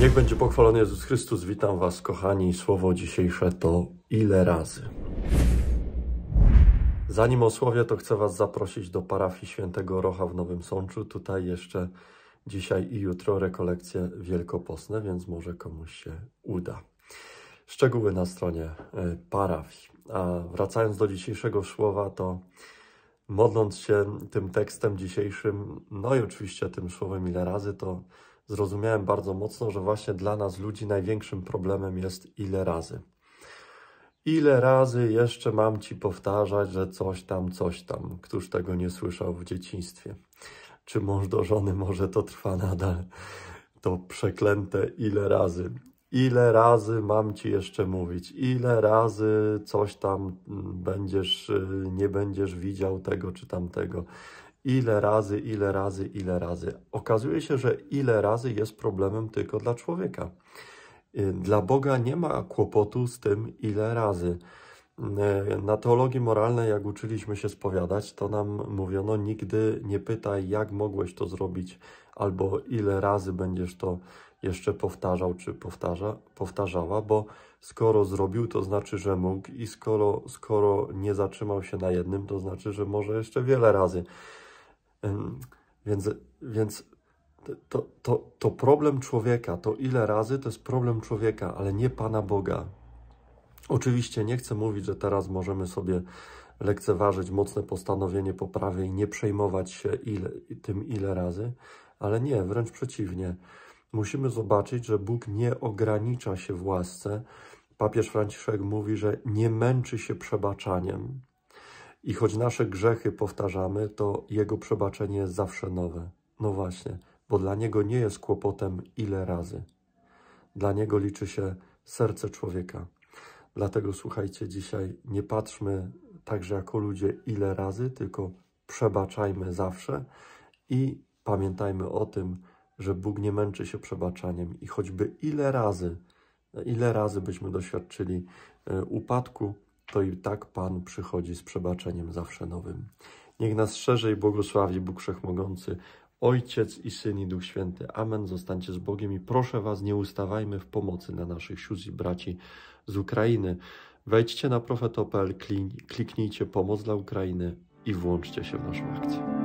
Niech będzie pochwalony Jezus Chrystus. Witam Was, kochani. Słowo dzisiejsze to ile razy. Zanim o słowie, to chcę Was zaprosić do parafii Świętego Rocha w Nowym Sączu. Tutaj jeszcze dzisiaj i jutro rekolekcje wielkopostne, więc może komuś się uda. Szczegóły na stronie e, parafii. A wracając do dzisiejszego słowa, to modląc się tym tekstem dzisiejszym, no i oczywiście tym słowem ile razy, to zrozumiałem bardzo mocno, że właśnie dla nas ludzi największym problemem jest ile razy. Ile razy jeszcze mam ci powtarzać, że coś tam, coś tam. Któż tego nie słyszał w dzieciństwie? Czy mąż do żony może to trwa nadal? To przeklęte ile razy. Ile razy mam ci jeszcze mówić? Ile razy coś tam mm, będziesz, y, nie będziesz widział tego czy tamtego? ile razy, ile razy, ile razy. Okazuje się, że ile razy jest problemem tylko dla człowieka. Y, dla Boga nie ma kłopotu z tym, ile razy. Y, na teologii moralnej, jak uczyliśmy się spowiadać, to nam mówiono: nigdy nie pytaj, jak mogłeś to zrobić, albo ile razy będziesz to jeszcze powtarzał czy powtarza, powtarzała, bo skoro zrobił, to znaczy, że mógł, i skoro, skoro nie zatrzymał się na jednym, to znaczy, że może jeszcze wiele razy. Więc, więc to, to, to problem człowieka, to ile razy to jest problem człowieka, ale nie Pana Boga. Oczywiście nie chcę mówić, że teraz możemy sobie lekceważyć mocne postanowienie poprawy i nie przejmować się ile, tym ile razy, ale nie, wręcz przeciwnie. Musimy zobaczyć, że Bóg nie ogranicza się w łasce. Papież Franciszek mówi, że nie męczy się przebaczaniem. I choć nasze grzechy powtarzamy, to Jego przebaczenie jest zawsze nowe. No właśnie, bo dla Niego nie jest kłopotem ile razy. Dla Niego liczy się serce człowieka. Dlatego słuchajcie, dzisiaj nie patrzmy także jako ludzie ile razy, tylko przebaczajmy zawsze i pamiętajmy o tym, że Bóg nie męczy się przebaczaniem i choćby ile razy, ile razy byśmy doświadczyli e, upadku, to i tak Pan przychodzi z przebaczeniem zawsze nowym. Niech nas szerzej błogosławi Bóg Wszechmogący, Ojciec i Syn i Duch Święty. Amen. Zostańcie z Bogiem i proszę Was, nie ustawajmy w pomocy na naszych sióstr i braci z Ukrainy. Wejdźcie na profeto.pl, kliknijcie pomoc dla Ukrainy i włączcie się w naszą akcję.